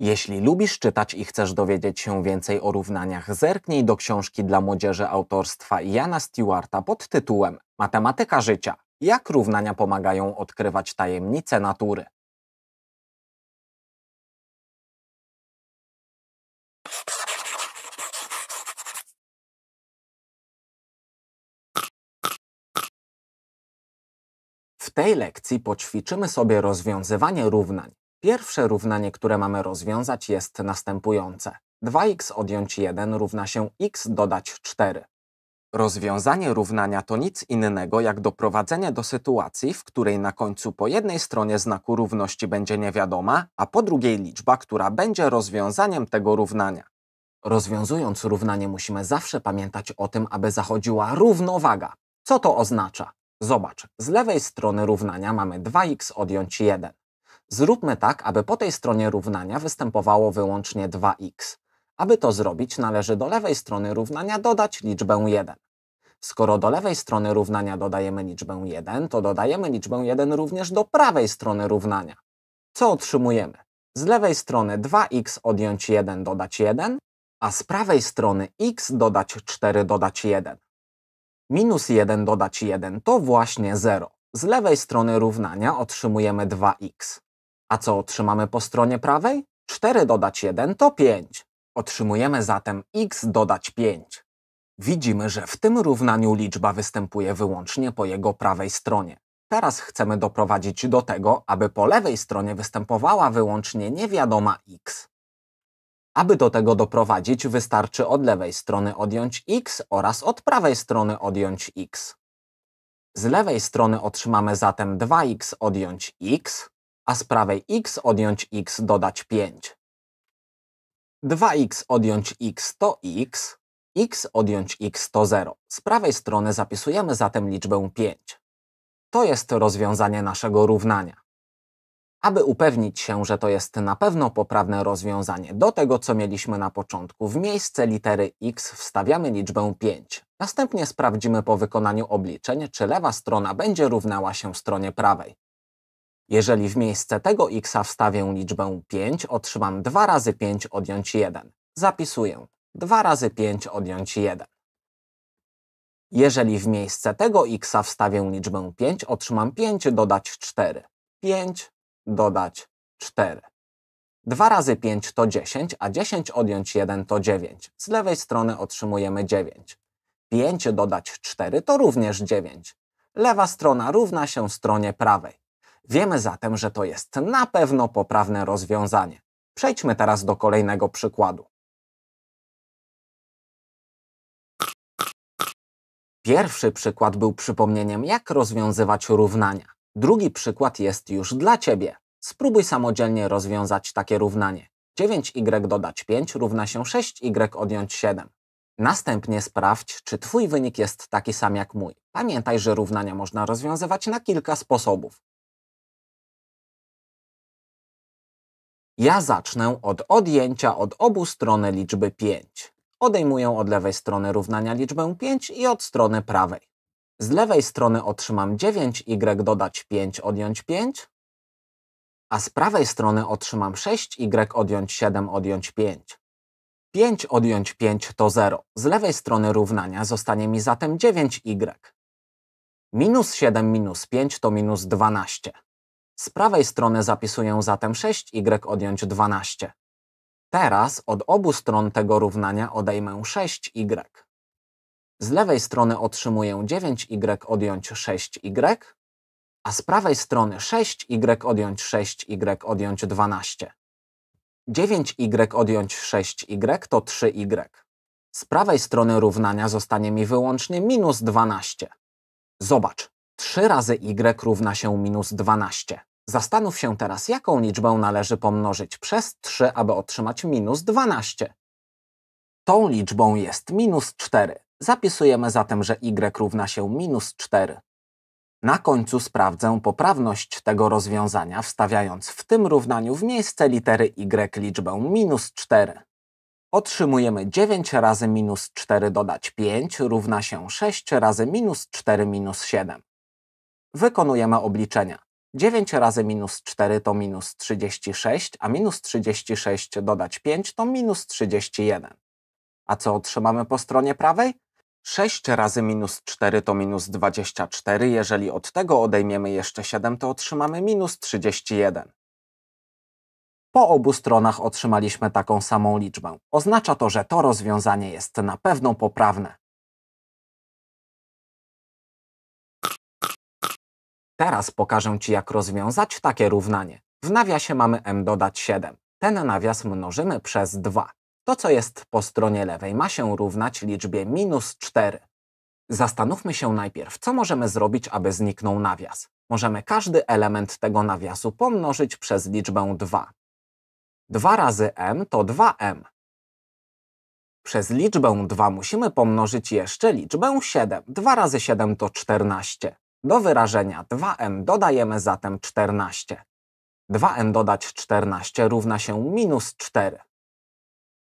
Jeśli lubisz czytać i chcesz dowiedzieć się więcej o równaniach, zerknij do książki dla młodzieży autorstwa Jana Stewarta pod tytułem Matematyka życia. Jak równania pomagają odkrywać tajemnice natury? W tej lekcji poćwiczymy sobie rozwiązywanie równań. Pierwsze równanie, które mamy rozwiązać jest następujące. 2x odjąć 1 równa się x dodać 4. Rozwiązanie równania to nic innego jak doprowadzenie do sytuacji, w której na końcu po jednej stronie znaku równości będzie niewiadoma, a po drugiej liczba, która będzie rozwiązaniem tego równania. Rozwiązując równanie musimy zawsze pamiętać o tym, aby zachodziła równowaga. Co to oznacza? Zobacz, z lewej strony równania mamy 2x odjąć 1. Zróbmy tak, aby po tej stronie równania występowało wyłącznie 2x. Aby to zrobić, należy do lewej strony równania dodać liczbę 1. Skoro do lewej strony równania dodajemy liczbę 1, to dodajemy liczbę 1 również do prawej strony równania. Co otrzymujemy? Z lewej strony 2x odjąć 1 dodać 1, a z prawej strony x dodać 4 dodać 1. Minus 1 dodać 1 to właśnie 0. Z lewej strony równania otrzymujemy 2x. A co otrzymamy po stronie prawej? 4 dodać 1 to 5. Otrzymujemy zatem x dodać 5. Widzimy, że w tym równaniu liczba występuje wyłącznie po jego prawej stronie. Teraz chcemy doprowadzić do tego, aby po lewej stronie występowała wyłącznie niewiadoma x. Aby do tego doprowadzić, wystarczy od lewej strony odjąć x oraz od prawej strony odjąć x. Z lewej strony otrzymamy zatem 2x odjąć x, a z prawej x odjąć x dodać 5. 2x odjąć x to x, x odjąć x to 0. Z prawej strony zapisujemy zatem liczbę 5. To jest rozwiązanie naszego równania. Aby upewnić się, że to jest na pewno poprawne rozwiązanie do tego, co mieliśmy na początku, w miejsce litery x wstawiamy liczbę 5. Następnie sprawdzimy po wykonaniu obliczeń, czy lewa strona będzie równała się stronie prawej. Jeżeli w miejsce tego x wstawię liczbę 5, otrzymam 2 razy 5 odjąć 1. Zapisuję 2 razy 5 odjąć 1. Jeżeli w miejsce tego x wstawię liczbę 5, otrzymam 5 dodać 4. 5 dodać 4. 2 razy 5 to 10, a 10 odjąć 1 to 9. Z lewej strony otrzymujemy 9. 5 dodać 4 to również 9. Lewa strona równa się stronie prawej. Wiemy zatem, że to jest na pewno poprawne rozwiązanie. Przejdźmy teraz do kolejnego przykładu. Pierwszy przykład był przypomnieniem, jak rozwiązywać równania. Drugi przykład jest już dla Ciebie. Spróbuj samodzielnie rozwiązać takie równanie. 9y dodać 5 równa się 6y odjąć 7. Następnie sprawdź, czy Twój wynik jest taki sam jak mój. Pamiętaj, że równania można rozwiązywać na kilka sposobów. Ja zacznę od odjęcia od obu stron liczby 5. Odejmuję od lewej strony równania liczbę 5 i od strony prawej. Z lewej strony otrzymam 9y dodać 5 odjąć 5, a z prawej strony otrzymam 6y odjąć 7 odjąć 5. 5 odjąć 5 to 0. Z lewej strony równania zostanie mi zatem 9y. Minus 7 minus 5 to minus 12. Z prawej strony zapisuję zatem 6y odjąć 12. Teraz od obu stron tego równania odejmę 6y. Z lewej strony otrzymuję 9y odjąć 6y, a z prawej strony 6y odjąć 6y odjąć 12. 9y odjąć 6y to 3y. Y. Z prawej strony równania zostanie mi wyłącznie minus 12. Zobacz, 3 razy y równa się minus 12. Zastanów się teraz, jaką liczbę należy pomnożyć przez 3, aby otrzymać minus 12. Tą liczbą jest minus 4. Zapisujemy zatem, że y równa się minus 4. Na końcu sprawdzę poprawność tego rozwiązania, wstawiając w tym równaniu w miejsce litery y liczbę minus 4. Otrzymujemy 9 razy minus 4 dodać 5 równa się 6 razy minus 4 minus 7 wykonujemy obliczenia. 9 razy minus 4 to minus 36, a minus 36 dodać 5 to minus 31. A co otrzymamy po stronie prawej? 6 razy minus 4 to minus 24, jeżeli od tego odejmiemy jeszcze 7, to otrzymamy minus 31. Po obu stronach otrzymaliśmy taką samą liczbę. Oznacza to, że to rozwiązanie jest na pewno poprawne. Teraz pokażę Ci, jak rozwiązać takie równanie. W nawiasie mamy m dodać 7. Ten nawias mnożymy przez 2. To, co jest po stronie lewej, ma się równać liczbie minus 4. Zastanówmy się najpierw, co możemy zrobić, aby zniknął nawias. Możemy każdy element tego nawiasu pomnożyć przez liczbę 2. 2 razy m to 2m. Przez liczbę 2 musimy pomnożyć jeszcze liczbę 7. 2 razy 7 to 14. Do wyrażenia 2m dodajemy zatem 14. 2m dodać 14 równa się minus 4.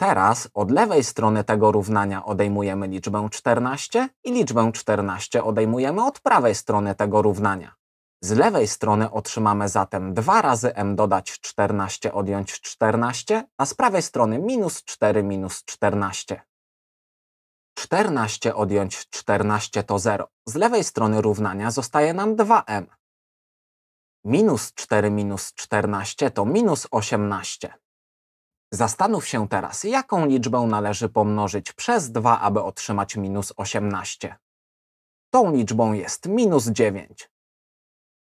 Teraz od lewej strony tego równania odejmujemy liczbę 14 i liczbę 14 odejmujemy od prawej strony tego równania. Z lewej strony otrzymamy zatem 2 razy m dodać 14 odjąć 14, a z prawej strony minus 4 minus 14. 14 odjąć 14 to 0. Z lewej strony równania zostaje nam 2m. Minus 4 minus 14 to minus 18. Zastanów się teraz, jaką liczbę należy pomnożyć przez 2, aby otrzymać minus 18. Tą liczbą jest minus 9.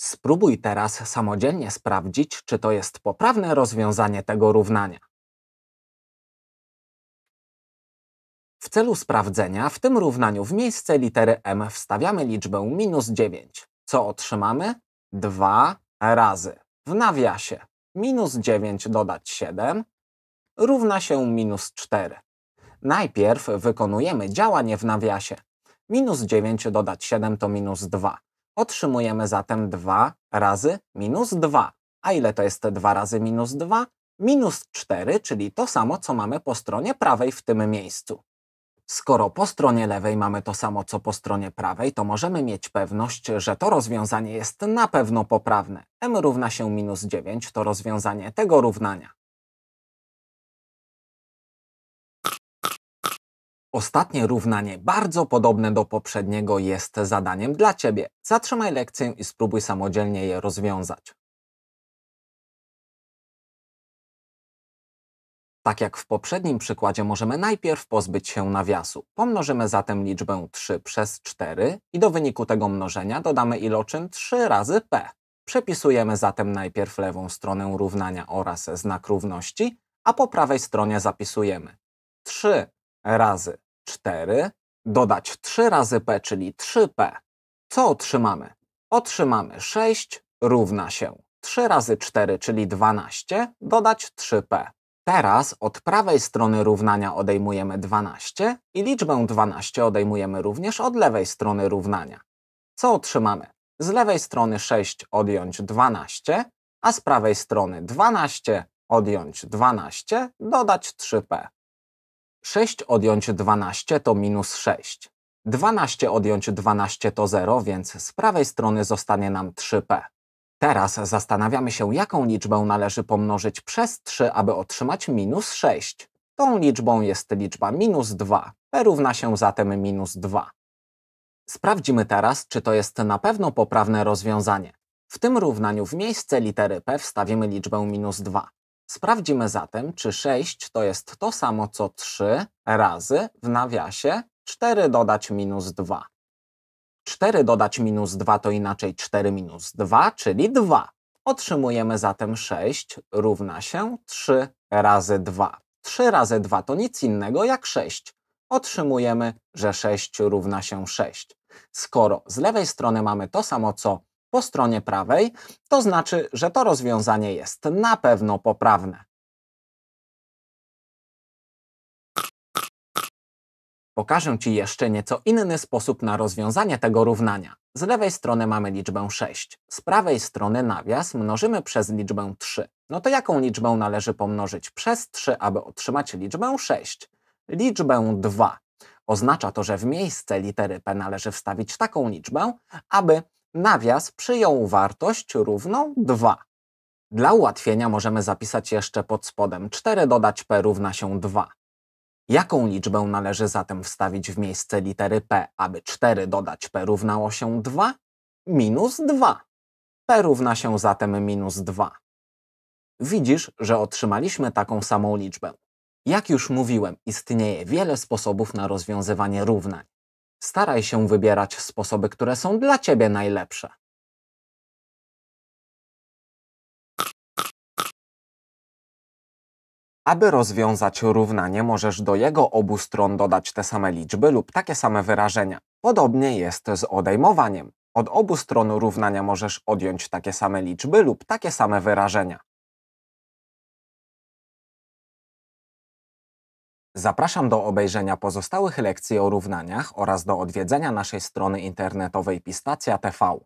Spróbuj teraz samodzielnie sprawdzić, czy to jest poprawne rozwiązanie tego równania. W celu sprawdzenia w tym równaniu w miejsce litery m wstawiamy liczbę minus 9. Co otrzymamy? 2 razy. W nawiasie minus 9 dodać 7 równa się minus 4. Najpierw wykonujemy działanie w nawiasie. Minus 9 dodać 7 to minus 2. Otrzymujemy zatem 2 razy minus 2. A ile to jest 2 razy minus 2? Minus 4, czyli to samo, co mamy po stronie prawej w tym miejscu. Skoro po stronie lewej mamy to samo co po stronie prawej, to możemy mieć pewność, że to rozwiązanie jest na pewno poprawne. m równa się minus 9 to rozwiązanie tego równania. Ostatnie równanie, bardzo podobne do poprzedniego, jest zadaniem dla Ciebie. Zatrzymaj lekcję i spróbuj samodzielnie je rozwiązać. Tak jak w poprzednim przykładzie możemy najpierw pozbyć się nawiasu. Pomnożymy zatem liczbę 3 przez 4 i do wyniku tego mnożenia dodamy iloczyn 3 razy p. Przepisujemy zatem najpierw lewą stronę równania oraz znak równości, a po prawej stronie zapisujemy 3 razy 4 dodać 3 razy p, czyli 3p. Co otrzymamy? Otrzymamy 6 równa się 3 razy 4, czyli 12, dodać 3p. Teraz od prawej strony równania odejmujemy 12 i liczbę 12 odejmujemy również od lewej strony równania. Co otrzymamy? Z lewej strony 6 odjąć 12, a z prawej strony 12 odjąć 12, dodać 3p. 6 odjąć 12 to minus 6. 12 odjąć 12 to 0, więc z prawej strony zostanie nam 3p. Teraz zastanawiamy się, jaką liczbę należy pomnożyć przez 3, aby otrzymać minus 6. Tą liczbą jest liczba minus 2. P równa się zatem minus 2. Sprawdzimy teraz, czy to jest na pewno poprawne rozwiązanie. W tym równaniu w miejsce litery P wstawimy liczbę minus 2. Sprawdzimy zatem, czy 6 to jest to samo co 3 razy w nawiasie 4 dodać minus 2. 4 dodać minus 2 to inaczej 4 minus 2, czyli 2. Otrzymujemy zatem 6 równa się 3 razy 2. 3 razy 2 to nic innego jak 6. Otrzymujemy, że 6 równa się 6. Skoro z lewej strony mamy to samo co po stronie prawej, to znaczy, że to rozwiązanie jest na pewno poprawne. Pokażę Ci jeszcze nieco inny sposób na rozwiązanie tego równania. Z lewej strony mamy liczbę 6, z prawej strony nawias mnożymy przez liczbę 3. No to jaką liczbę należy pomnożyć przez 3, aby otrzymać liczbę 6? Liczbę 2. Oznacza to, że w miejsce litery P należy wstawić taką liczbę, aby nawias przyjął wartość równą 2. Dla ułatwienia możemy zapisać jeszcze pod spodem 4 dodać P równa się 2. Jaką liczbę należy zatem wstawić w miejsce litery P, aby 4 dodać P równało się 2? Minus 2. P równa się zatem minus 2. Widzisz, że otrzymaliśmy taką samą liczbę. Jak już mówiłem, istnieje wiele sposobów na rozwiązywanie równań. Staraj się wybierać sposoby, które są dla Ciebie najlepsze. Aby rozwiązać równanie, możesz do jego obu stron dodać te same liczby lub takie same wyrażenia. Podobnie jest z odejmowaniem. Od obu stron równania możesz odjąć takie same liczby lub takie same wyrażenia. Zapraszam do obejrzenia pozostałych lekcji o równaniach oraz do odwiedzenia naszej strony internetowej Pistacja TV.